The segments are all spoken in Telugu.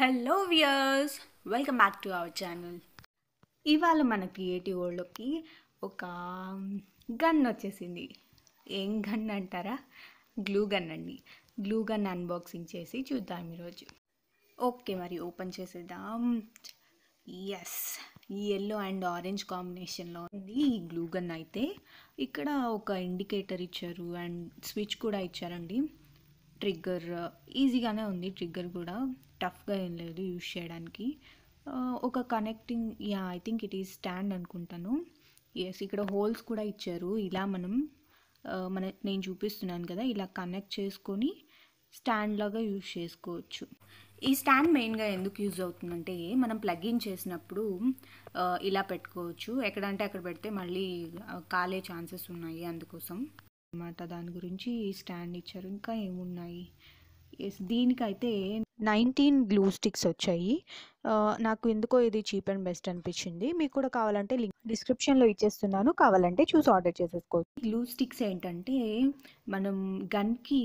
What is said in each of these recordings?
hello viewers welcome back to our channel ఇవాళ మన క్రియేటివ్ వరల్డ్కి ఒక గన్ వచ్చేసింది ఏం గన్ అంటారా గ్లూ గన్ అండి గ్లూ గన్ అన్బాక్సింగ్ చేసి చూద్దాం ఈరోజు ఓకే మరి ఓపెన్ చేసేద్దాం ఎస్ ఈ ఎల్లో అండ్ ఆరెంజ్ కాంబినేషన్లో ఉంది ఈ గ్లూ గన్ అయితే ఇక్కడ ఒక ఇండికేటర్ ఇచ్చారు అండ్ స్విచ్ కూడా ఇచ్చారండి ట్రిగ్గర్ ఈజీగానే ఉంది ట్రిగ్గర్ కూడా టఫ్గా ఏం లేదు యూజ్ చేయడానికి ఒక connecting yeah I think it is stand అనుకుంటాను ఎస్ ఇక్కడ హోల్స్ కూడా ఇచ్చారు ఇలా మనం మన నేను చూపిస్తున్నాను కదా ఇలా కనెక్ట్ చేసుకొని స్టాండ్ లాగా యూజ్ చేసుకోవచ్చు ఈ స్టాండ్ మెయిన్గా ఎందుకు యూజ్ అవుతుందంటే మనం ప్లగ్ ఇన్ చేసినప్పుడు ఇలా పెట్టుకోవచ్చు ఎక్కడంటే అక్కడ పెడితే మళ్ళీ కాలే ఛాన్సెస్ ఉన్నాయి అందుకోసం అనమాట దాని గురించి స్టాండ్ ఇచ్చారు ఇంకా ఏమున్నాయి ఎస్ దీనికైతే నైన్టీన్ గ్లూ స్టిక్స్ వచ్చాయి నాకు ఎందుకో ఇది చీప్ అండ్ బెస్ట్ అనిపించింది మీకు కూడా కావాలంటే లింక్ డిస్క్రిప్షన్లో ఇచ్చేస్తున్నాను కావాలంటే చూసి ఆర్డర్ చేసేసుకోవచ్చు గ్లూ స్టిక్స్ ఏంటంటే మనం గన్కి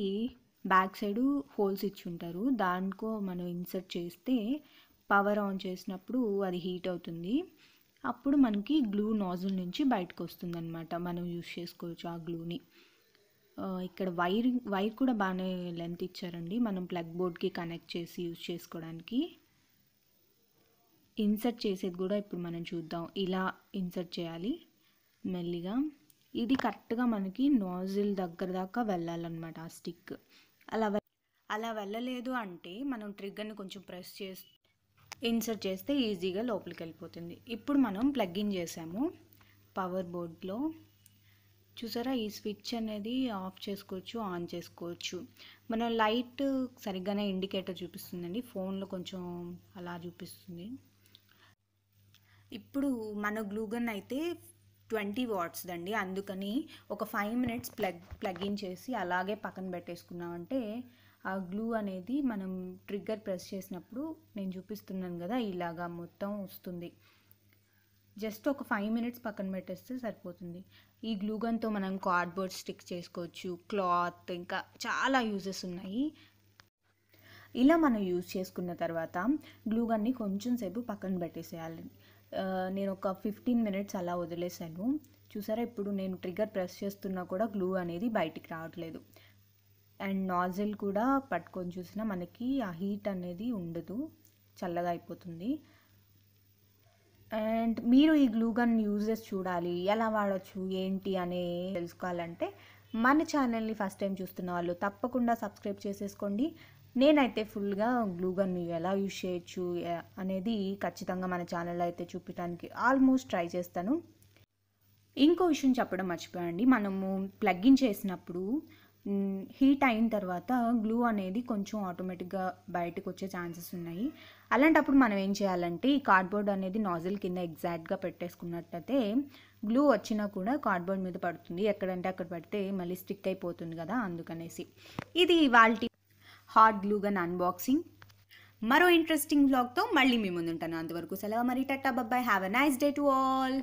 బ్యాక్ సైడ్ హోల్స్ ఇచ్చి ఉంటారు దానికో మనం ఇన్సర్ట్ చేస్తే పవర్ ఆన్ చేసినప్పుడు అది హీట్ అవుతుంది అప్పుడు మనకి గ్లూ నాజుల్ నుంచి బయటకు అనమాట మనం యూజ్ చేసుకోవచ్చు ఆ గ్లూని ఇక్కడ వైర్ వైర్ కూడా బాగానే లెంత్ ఇచ్చారండి మనం ప్లగ్ బోర్డ్కి కనెక్ట్ చేసి యూజ్ చేసుకోవడానికి ఇన్సర్ట్ చేసేది కూడా ఇప్పుడు మనం చూద్దాం ఇలా ఇన్సర్ట్ చేయాలి మెల్లిగా ఇది కరెక్ట్గా మనకి నాజిల్ దగ్గర దాకా వెళ్ళాలన్నమాట ఆ స్టిక్ అలా అలా వెళ్ళలేదు అంటే మనం ట్రిగ్గర్ని కొంచెం ప్రెస్ చేసి ఇన్సర్ట్ చేస్తే ఈజీగా లోపలికి వెళ్ళిపోతుంది ఇప్పుడు మనం ప్లగ్ ఇన్ చేసాము పవర్ బోర్డ్లో చూసారా ఈ స్విచ్ అనేది ఆఫ్ చేసుకోవచ్చు ఆన్ చేసుకోవచ్చు మనం లైట్ సరిగ్గానే ఇండికేటర్ చూపిస్తుందండి ఫోన్లో కొంచెం అలా చూపిస్తుంది ఇప్పుడు మన గ్లూగన్ అయితే ట్వంటీ వాట్స్ అండి అందుకని ఒక five minutes plug plug in చేసి అలాగే పక్కన పెట్టేసుకున్నామంటే ఆ గ్లూ అనేది మనం ట్రిగ్గర్ ప్రెస్ చేసినప్పుడు నేను చూపిస్తున్నాను కదా ఇలాగా మొత్తం వస్తుంది జస్ట్ ఒక ఫైవ్ మినిట్స్ పక్కన పెట్టేస్తే సరిపోతుంది ఈ గ్లూగన్తో మనం కార్డ్బోర్డ్ స్టిక్ చేసుకోవచ్చు క్లాత్ ఇంకా చాలా యూజెస్ ఉన్నాయి ఇలా మనం యూజ్ చేసుకున్న తర్వాత గ్లూగన్ని కొంచెం సేపు పక్కన పెట్టేసేయాలి నేను ఒక ఫిఫ్టీన్ మినిట్స్ అలా వదిలేసాను చూసారా ఇప్పుడు నేను ట్రిగర్ ప్రెస్ చేస్తున్నా కూడా గ్లూ అనేది బయటికి రావట్లేదు అండ్ నాజిల్ కూడా పట్టుకొని చూసినా మనకి ఆ హీట్ అనేది ఉండదు చల్లగా అయిపోతుంది అండ్ మీరు ఈ గ్లూగన్ యూజెస్ చూడాలి ఎలా వాడచ్చు ఏంటి అని తెలుసుకోవాలంటే మన ఛానల్ని ఫస్ట్ టైం చూస్తున్న వాళ్ళు తప్పకుండా సబ్స్క్రైబ్ చేసేసుకోండి నేనైతే ఫుల్గా గ్లూగన్ ఎలా యూజ్ చేయొచ్చు అనేది ఖచ్చితంగా మన ఛానల్లో అయితే చూపించడానికి ఆల్మోస్ట్ ట్రై చేస్తాను ఇంకో విషయం చెప్పడం మర్చిపోయండి మనము ప్లగ్గింగ్ చేసినప్పుడు హీట్ అయిన తర్వాత గ్లూ అనేది కొంచెం ఆటోమేటిక్గా బయటకు వచ్చే ఛాన్సెస్ ఉన్నాయి అలాంటప్పుడు మనం ఏం చేయాలంటే ఈ కార్డ్బోర్డ్ అనేది నాజిల్ కింద ఎగ్జాక్ట్గా పెట్టేసుకున్నట్టయితే గ్లూ వచ్చినా కూడా కార్డ్బోర్డ్ మీద పడుతుంది ఎక్కడంటే అక్కడ పడితే మళ్ళీ స్టిక్ అయిపోతుంది కదా అందుకనేసి ఇది వాల్టీ హాట్ గ్లూ గన్ అన్బాక్సింగ్ మరో ఇంట్రెస్టింగ్ బ్లాగ్తో మళ్ళీ మీ ఉంటాను అంతవరకు సెలవు మరి టట్టా బాబాయ్ have a nice day to all